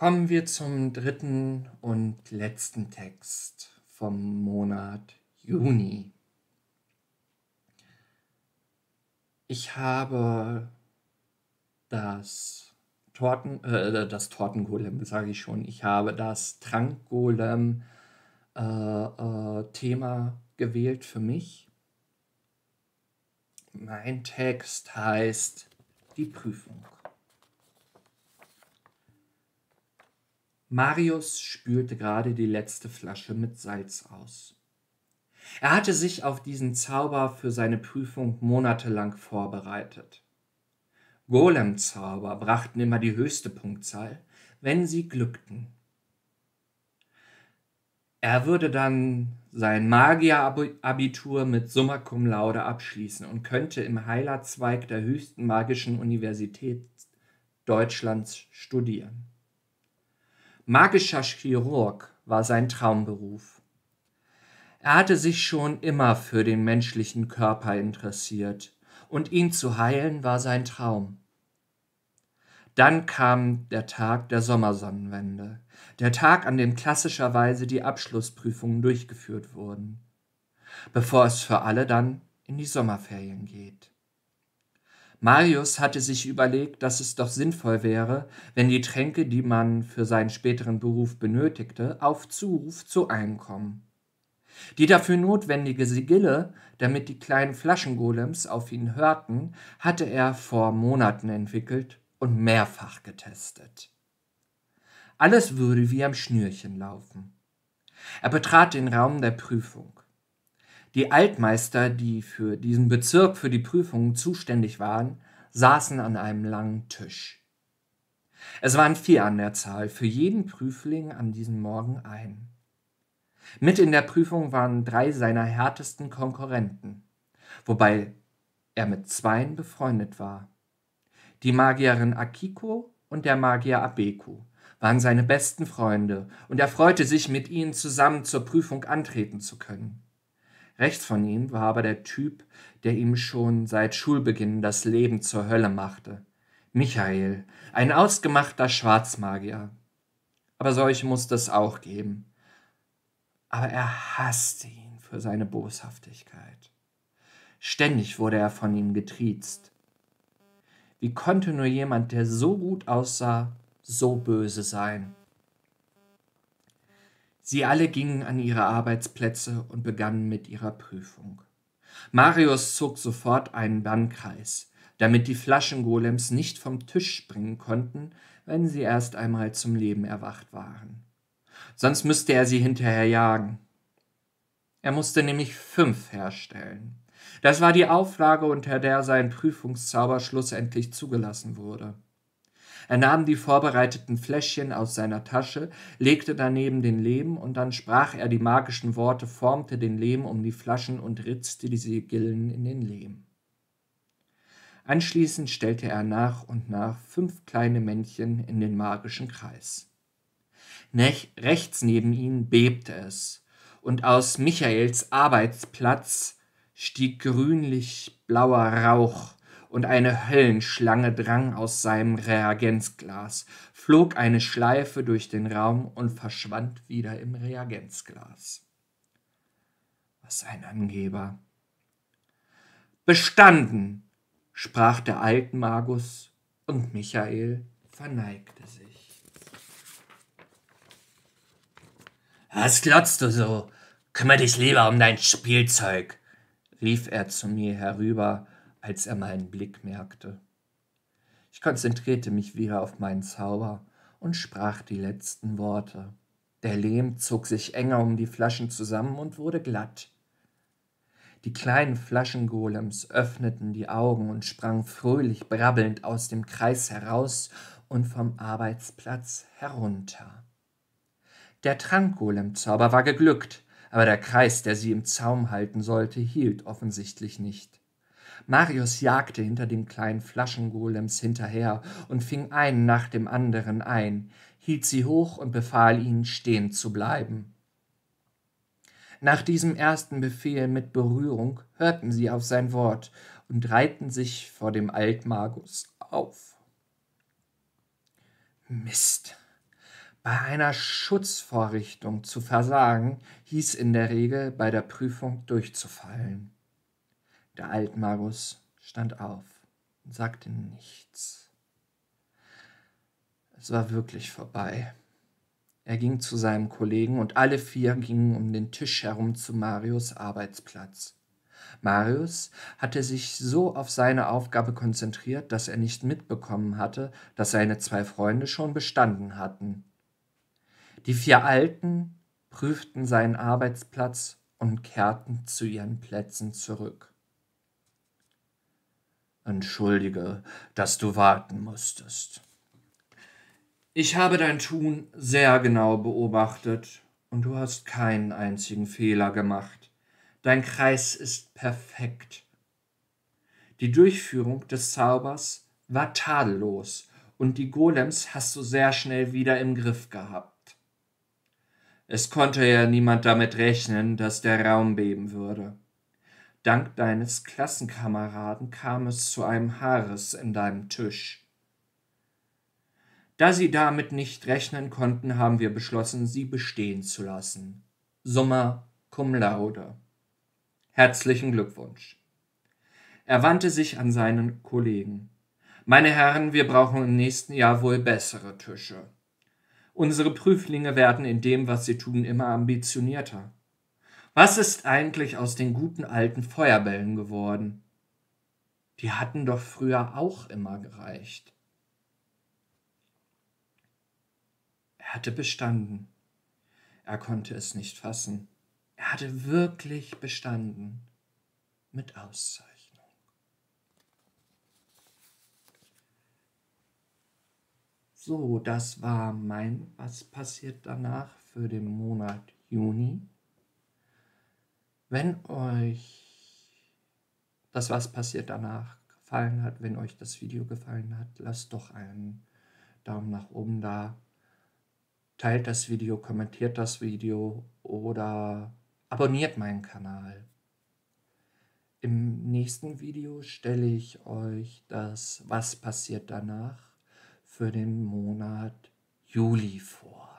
Kommen wir zum dritten und letzten Text vom Monat Juni. Ich habe das Torten, äh, das Tortengolem, sage ich schon, ich habe das Trankgolem äh, äh, Thema gewählt für mich. Mein Text heißt Die Prüfung. Marius spülte gerade die letzte Flasche mit Salz aus. Er hatte sich auf diesen Zauber für seine Prüfung monatelang vorbereitet. Golem-Zauber brachten immer die höchste Punktzahl, wenn sie glückten. Er würde dann sein Magierabitur mit Summa Cum Laude abschließen und könnte im Heilerzweig der höchsten magischen Universität Deutschlands studieren. Magischer Chirurg war sein Traumberuf. Er hatte sich schon immer für den menschlichen Körper interessiert, und ihn zu heilen war sein Traum. Dann kam der Tag der Sommersonnenwende, der Tag, an dem klassischerweise die Abschlussprüfungen durchgeführt wurden, bevor es für alle dann in die Sommerferien geht. Marius hatte sich überlegt, dass es doch sinnvoll wäre, wenn die Tränke, die man für seinen späteren Beruf benötigte, auf Zuruf zu einkommen. Die dafür notwendige Sigille, damit die kleinen Flaschengolems auf ihn hörten, hatte er vor Monaten entwickelt und mehrfach getestet. Alles würde wie am Schnürchen laufen. Er betrat den Raum der Prüfung. Die Altmeister, die für diesen Bezirk für die Prüfungen zuständig waren, saßen an einem langen Tisch. Es waren vier an der Zahl, für jeden Prüfling an diesem Morgen ein. Mit in der Prüfung waren drei seiner härtesten Konkurrenten, wobei er mit zweien befreundet war. Die Magierin Akiko und der Magier Abeku waren seine besten Freunde, und er freute sich, mit ihnen zusammen zur Prüfung antreten zu können. Rechts von ihm war aber der Typ, der ihm schon seit Schulbeginn das Leben zur Hölle machte. Michael, ein ausgemachter Schwarzmagier. Aber solche musste es auch geben. Aber er hasste ihn für seine Boshaftigkeit. Ständig wurde er von ihm getriezt. Wie konnte nur jemand, der so gut aussah, so böse sein? Sie alle gingen an ihre Arbeitsplätze und begannen mit ihrer Prüfung. Marius zog sofort einen Bannkreis, damit die Flaschengolems nicht vom Tisch springen konnten, wenn sie erst einmal zum Leben erwacht waren. Sonst müsste er sie hinterher jagen. Er musste nämlich fünf herstellen. Das war die Auflage, unter der sein Prüfungszauber schlussendlich zugelassen wurde er nahm die vorbereiteten fläschchen aus seiner tasche legte daneben den lehm und dann sprach er die magischen worte formte den lehm um die flaschen und ritzte die sigillen in den lehm anschließend stellte er nach und nach fünf kleine männchen in den magischen kreis rechts neben ihnen bebte es und aus michaels arbeitsplatz stieg grünlich blauer rauch und eine Höllenschlange drang aus seinem Reagenzglas, flog eine Schleife durch den Raum und verschwand wieder im Reagenzglas. Was ein Angeber. Bestanden, sprach der Altmagus, und Michael verneigte sich. Was glotzt du so? Kümmer dich lieber um dein Spielzeug, rief er zu mir herüber als er meinen Blick merkte. Ich konzentrierte mich wieder auf meinen Zauber und sprach die letzten Worte. Der Lehm zog sich enger um die Flaschen zusammen und wurde glatt. Die kleinen Flaschengolems öffneten die Augen und sprangen fröhlich brabbelnd aus dem Kreis heraus und vom Arbeitsplatz herunter. Der Trankgolem-Zauber war geglückt, aber der Kreis, der sie im Zaum halten sollte, hielt offensichtlich nicht. Marius jagte hinter dem kleinen Flaschengolems hinterher und fing einen nach dem anderen ein, hielt sie hoch und befahl ihnen, stehen zu bleiben. Nach diesem ersten Befehl mit Berührung hörten sie auf sein Wort und reihten sich vor dem Altmagus auf. Mist! Bei einer Schutzvorrichtung zu versagen, hieß in der Regel bei der Prüfung durchzufallen. Der Altmarus stand auf und sagte nichts. Es war wirklich vorbei. Er ging zu seinem Kollegen und alle vier gingen um den Tisch herum zu Marius Arbeitsplatz. Marius hatte sich so auf seine Aufgabe konzentriert, dass er nicht mitbekommen hatte, dass seine zwei Freunde schon bestanden hatten. Die vier Alten prüften seinen Arbeitsplatz und kehrten zu ihren Plätzen zurück. Entschuldige, dass du warten musstest. Ich habe dein Tun sehr genau beobachtet und du hast keinen einzigen Fehler gemacht. Dein Kreis ist perfekt. Die Durchführung des Zaubers war tadellos und die Golems hast du sehr schnell wieder im Griff gehabt. Es konnte ja niemand damit rechnen, dass der Raum beben würde. Dank deines Klassenkameraden kam es zu einem Haares in deinem Tisch. Da sie damit nicht rechnen konnten, haben wir beschlossen, sie bestehen zu lassen. Summa cum laude. Herzlichen Glückwunsch. Er wandte sich an seinen Kollegen. Meine Herren, wir brauchen im nächsten Jahr wohl bessere Tische. Unsere Prüflinge werden in dem, was sie tun, immer ambitionierter. Was ist eigentlich aus den guten alten Feuerbällen geworden? Die hatten doch früher auch immer gereicht. Er hatte bestanden. Er konnte es nicht fassen. Er hatte wirklich bestanden. Mit Auszeichnung. So, das war mein Was passiert danach für den Monat Juni. Wenn euch das, was passiert danach, gefallen hat, wenn euch das Video gefallen hat, lasst doch einen Daumen nach oben da. Teilt das Video, kommentiert das Video oder abonniert meinen Kanal. Im nächsten Video stelle ich euch das Was passiert danach für den Monat Juli vor.